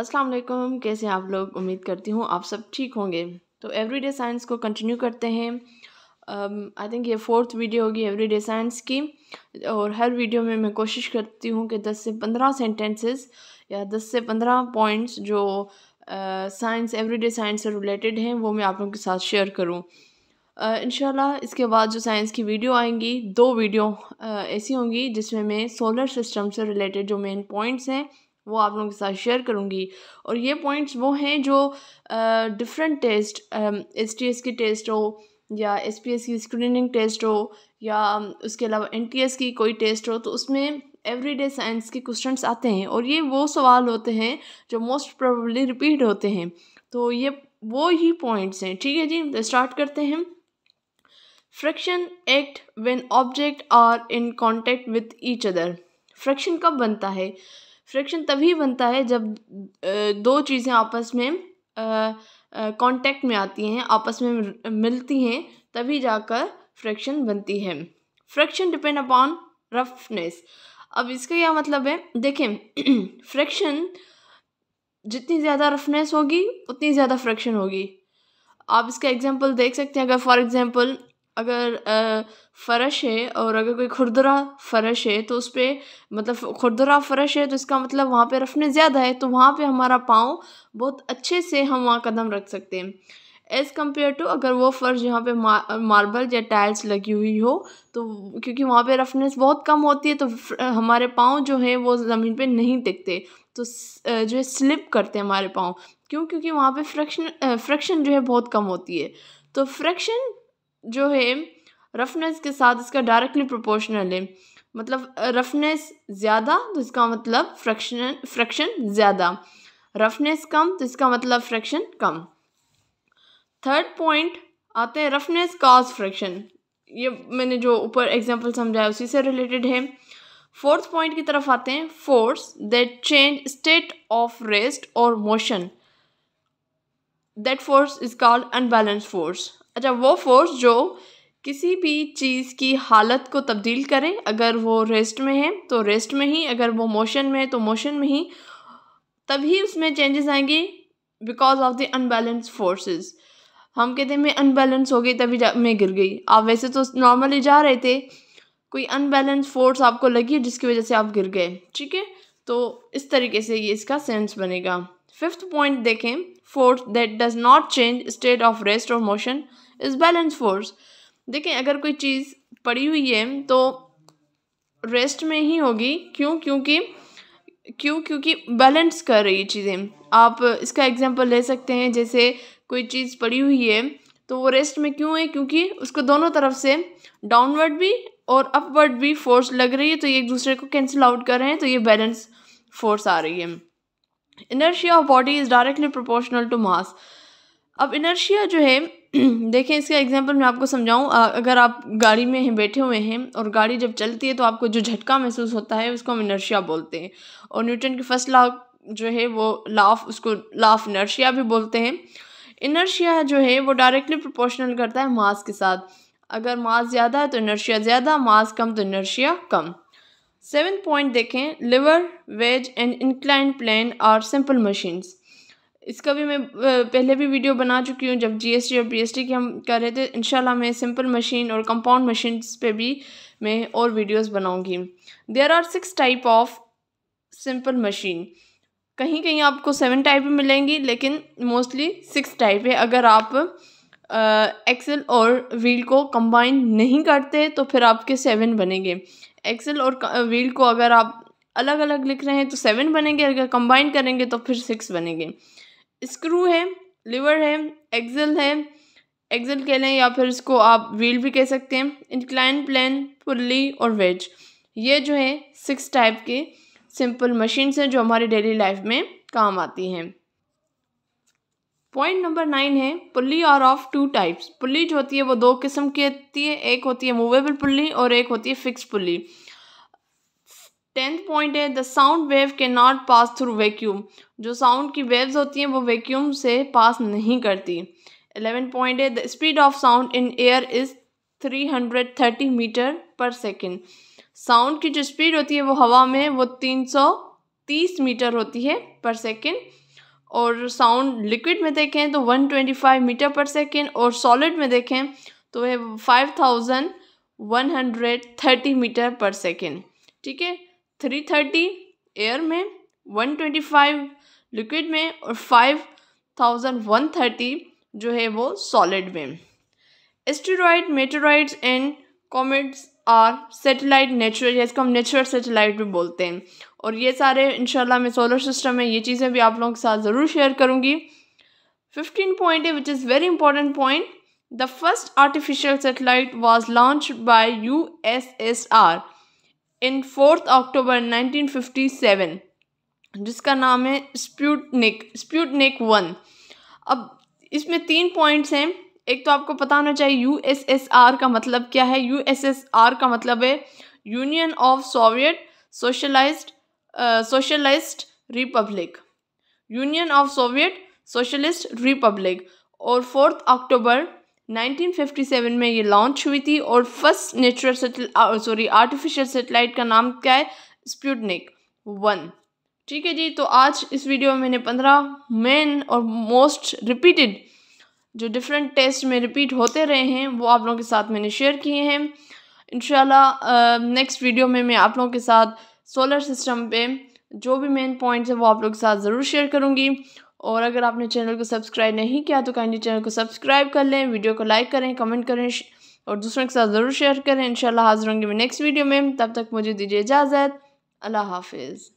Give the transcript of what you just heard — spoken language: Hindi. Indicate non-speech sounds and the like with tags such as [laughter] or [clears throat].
असलम कैसे आप लोग उम्मीद करती हूँ आप सब ठीक होंगे तो एवरीडे साइंस को कंटिन्यू करते हैं आई थिंक ये फोर्थ वीडियो होगी एवरीडे साइंस की और हर वीडियो में मैं कोशिश करती हूँ कि दस से पंद्रह सेंटेंसेस या दस से पंद्रह पॉइंट्स जो साइंस एवरीडे साइंस से रिलेटेड हैं वो मैं आप लोगों के साथ शेयर करूँ इन इसके बाद जो साइंस की वीडियो आएंगी दो वीडियो ऐसी होंगी जिसमें मैं सोलर सिस्टम से रिलेटेड जो मेन पॉइंट्स हैं वो आप लोगों के साथ शेयर करूँगी और ये पॉइंट्स वो हैं जो different test S T S की टेस्ट हो या एस पी एस की स्क्रीनिंग टेस्ट हो या उसके अलावा एन टी एस की कोई टेस्ट हो तो उसमें एवरीडे साइंस के क्वेश्चन आते हैं और ये वो सवाल होते हैं जो मोस्ट प्रोबली रिपीट होते हैं तो ये वो ही पॉइंट्स हैं ठीक है जी तो स्टार्ट करते हैं fraction act when object are in contact with each other fraction कब बनता है फ्रिक्शन तभी बनता है जब दो चीज़ें आपस में कांटेक्ट में आती हैं आपस में मिलती हैं तभी जाकर फ्रिक्शन बनती है फ्रिक्शन डिपेंड अपॉन रफनेस अब इसका क्या मतलब है देखें [clears throat] फ्रिक्शन जितनी ज़्यादा रफनेस होगी उतनी ज़्यादा फ्रिक्शन होगी आप इसका एग्जांपल देख सकते हैं अगर फॉर एग्जांपल अगर फ़र्श है और अगर कोई खुरदरा फ़र्श है तो उस पर मतलब खुरदरा फ़र्श है तो इसका मतलब वहाँ पे रफने ज़्यादा है तो वहाँ पे हमारा पाँव बहुत अच्छे से हम वहाँ कदम रख सकते हैं एज़ कम्पेयर टू अगर वो फ़र्श यहाँ पे मार्बल या टाइल्स लगी हुई हो तो क्योंकि वहाँ पे रफनेस बहुत कम होती है तो हमारे पाँव जो है वो ज़मीन पे नहीं टिकते तो जो है स्लिप करते हैं हमारे पाँव क्यों क्योंकि वहाँ पे फ्रैक्शन फ्रैक्शन जो है बहुत कम होती है तो फ्रैक्शन जो है रफनेस के साथ इसका डायरेक्टली प्रोपोर्शनल है मतलब रफनेस ज़्यादा तो इसका मतलब फ्रैक्शन फ्रैक्शन ज़्यादा रफनेस कम तो इसका मतलब फ्रैक्शन कम थर्ड पॉइंट आते हैं रफनेस काज फ्रैक्शन ये मैंने जो ऊपर एग्जांपल समझाया उसी से रिलेटेड है फोर्थ पॉइंट की तरफ आते हैं force that change state of rest और motion that force is called unbalance force अच्छा वो फ़ोर्स जो किसी भी चीज़ की हालत को तब्दील करे अगर वो रेस्ट में है तो रेस्ट में ही अगर वो मोशन में है तो मोशन में ही तभी उसमें चेंजेस आएंगे because of the unbalance forces हम कहते हैं मैं अनबैलेंस हो गई तभी मैं गिर गई आप वैसे तो नॉर्मली जा रहे थे कोई अनबैलेंस फोर्स आपको लगी जिसकी वजह से आप गिर गए ठीक है तो इस तरीके से ये इसका सेंस बनेगा फिफ्थ पॉइंट देखें fourth that does not change state of rest और मोशन इज़ बैलेंस फोर्स देखें अगर कोई चीज़ पड़ी हुई है तो रेस्ट में ही होगी क्यों क्योंकि क्यों क्योंकि बैलेंस कर रही चीज़ें आप इसका एग्जांपल ले सकते हैं जैसे कोई चीज़ पड़ी हुई है तो वो रेस्ट में क्यों है क्योंकि उसको दोनों तरफ से डाउनवर्ड भी और अपवर्ड भी फोर्स लग रही है तो ये एक दूसरे को कैंसिल आउट कर रहे हैं तो ये बैलेंस फोर्स आ रही है inertia of body is directly proportional to mass अब इनर्शिया जो है देखें इसका एग्जांपल मैं आपको समझाऊं अगर आप गाड़ी में हैं बैठे हुए हैं और गाड़ी जब चलती है तो आपको जो झटका महसूस होता है उसको हम इनर्शिया बोलते हैं और न्यूटन की फर्स्ट लॉ जो है वो लाफ उसको लाफ इनर्शिया भी बोलते हैं इनर्शिया जो है वो डायरेक्टली प्रोपोर्शनल करता है मास के साथ अगर मास ज़्यादा है तो इनर्शिया ज़्यादा मास कम तो इनर्शिया कम सेवन पॉइंट देखें lever wedge and incline plane are simple machines इसका भी मैं पहले भी वीडियो बना चुकी हूँ जब जीएसटी और बीएसटी की हम कर रहे थे इंशाल्लाह मैं सिंपल मशीन और कंपाउंड मशीन पे भी मैं और वीडियोस बनाऊंगी there are six type of simple machine कहीं कहीं आपको सेवन टाइप मिलेंगी लेकिन मोस्टली सिक्स टाइप है अगर आप एक्सेल और व्हील को कंबाइन नहीं करते तो फिर आपके सेवन बनेंगे एक्सेल और व्हील को अगर आप अलग अलग लिख रहे हैं तो सेवन बनेंगे अगर कंबाइन करेंगे तो फिर सिक्स बनेंगे स्क्रू है लिवर है एक्सल है एक्सल कह लें या फिर इसको आप व्हील भी कह सकते हैं इंक्लाइन प्लेन पुल्ली और वेज ये जो है सिक्स टाइप के सिंपल मशीन्स हैं जो हमारी डेली लाइफ में काम आती हैं पॉइंट नंबर नाइन है पुल्ली और ऑफ टू टाइप्स पुल्ली जो होती है वो दो किस्म की होती है एक होती है मूवेबल पुल्ली और एक होती है फिक्स पुल्ली टेंथ पॉइंट है the sound wave can not pass through vacuum जो साउंड की वेव्स होती हैं वो वैक्यूम से पास नहीं करती एलेवन पॉइंट है the speed of sound in air is three hundred thirty meter per second sound की जो स्पीड होती है वो हवा में वो तीन सौ तीस मीटर होती है पर सेकेंड और साउंड लिक्विड में देखें तो one twenty five meter per second और सॉलिड में देखें तो है five thousand one hundred thirty meter per second ठीक है थ्री थर्टी एयर में वन ट्वेंटी फाइव लिक्विड में और फाइव थाउजेंड वन थर्टी जो है वो सॉलिड में asteroid meteoroids and comets are satellite natural या इसको हम नेचुरल सेटेलाइट भी बोलते हैं और ये सारे इंशाल्लाह मैं सोलर सिस्टम में ये चीज़ें भी आप लोगों के साथ ज़रूर शेयर करूँगी फिफ्टीन पॉइंट है which is very important point the first artificial satellite was launch by U S S R in fourth October 1957 जिसका नाम है स्प्यूटनिक स्प्यूटनिक वन अब इसमें तीन पॉइंट्स हैं एक तो आपको पता होना चाहिए यूएसएसआर का मतलब क्या है यूएसएसआर का मतलब है union of Soviet socialized socialist republic union of Soviet socialist republic और फोर्थ अक्टूबर 1957 में ये लॉन्च हुई थी और first natural sorry artificial satellite का नाम क्या है स्प्यूटनिक वन ठीक है जी तो आज इस वीडियो में मैंने पंद्रह मेन और मोस्ट रिपीटेड जो डिफरेंट टेस्ट में रिपीट होते रहे हैं वो आप लोगों के साथ मैंने शेयर किए हैं इन नेक्स्ट वीडियो में मैं आप लोगों के साथ सोलर सिस्टम पे जो भी मेन पॉइंट्स हैं वो आप लोगों के साथ ज़रूर शेयर करूँगी और अगर आपने चैनल को सब्सक्राइब नहीं किया तो काइंडली चैनल को सब्सक्राइब कर लें वीडियो को लाइक करें कमेंट करें और दूसरों के साथ ज़रूर शेयर करें इंशाल्लाह हाजिर होंगे मैं नेक्स्ट वीडियो में तब तक मुझे दीजिए इजाज़त अल्लाह हाफिज़